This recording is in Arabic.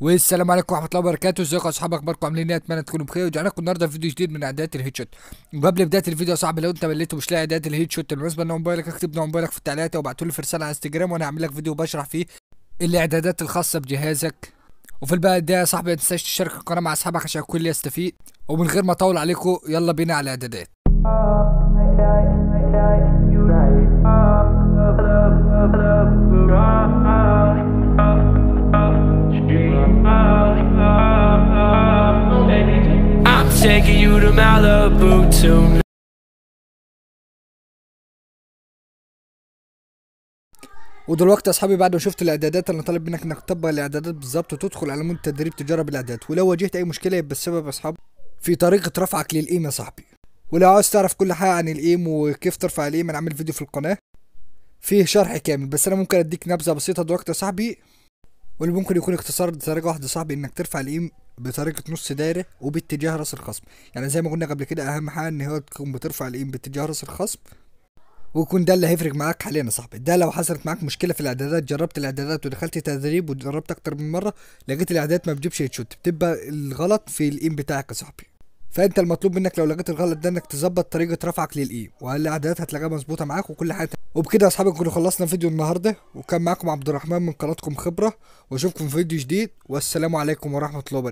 والسلام عليكم ورحمه الله وبركاته ازيكم يا اصحاب اخباركم عاملين ايه اتمنى تكونوا بخير ورجعنا لكم النهارده في فيديو جديد من اعدادات الهيد شوت وقبل بدايه الفيديو يا صاحبي لو انت مليت ومش لاقي اعدادات الهيد شوت بالنسبه لنا موبايلك اكتب لنا موبايلك في التعليقات او ابعتوا لي في رساله على انستجرام وانا هعمل لك فيديو بشرح فيه الاعدادات الخاصه بجهازك وفي الباقي ده يا صاحبي ما تنساش تشارك القناه مع اصحابك عشان الكل يستفيد ومن غير ما اطول عليكم يلا بينا على الاعدادات taking you to Malibu tonight ودلوقتي يا اصحابي بعد ما شفت الاعدادات انا طالب منك انك تطبق الاعدادات بالظبط وتدخل على مود تدريب تجارب الاعدادات ولو واجهت اي مشكله يبقى السبب يا اصحابي في طريقه رفعك للايم يا صاحبي ولو عاوز تعرف كل حاجه عن الايم وكيف ترفع الايم انا عامل فيديو في القناه فيه شرح كامل بس انا ممكن اديك نبذه بسيطه دلوقتي يا صاحبي واللي ممكن يكون اختصار طريقه واحده صاحبي انك ترفع الايم بطريقه نص دايره وباتجاه راس الخصم يعني زي ما قلنا قبل كده اهم حاجه ان هو تكون بترفع الايم باتجاه راس الخصم ويكون ده اللي هيفرق معاك حاليا يا صاحبي ده لو حصلت معاك مشكله في الاعدادات جربت الاعدادات ودخلت تدريب وجربت اكتر من مره لقيت الاعدادات ما بتجيبش هيدشوت بتبقى الغلط في الايم بتاعك يا صاحبي فانت المطلوب منك لو لقيت الغلط ده انك تظبط طريقه رفعك للاي والاعدادات هتلاقيها مظبوطه معاك وكل حاجه وبكده يا اصحابي نكون خلصنا فيديو النهارده وكان معاكم عبد الرحمن من قناتكم خبره واشوفكم في فيديو جديد والسلام عليكم ورحمه الله وبركاته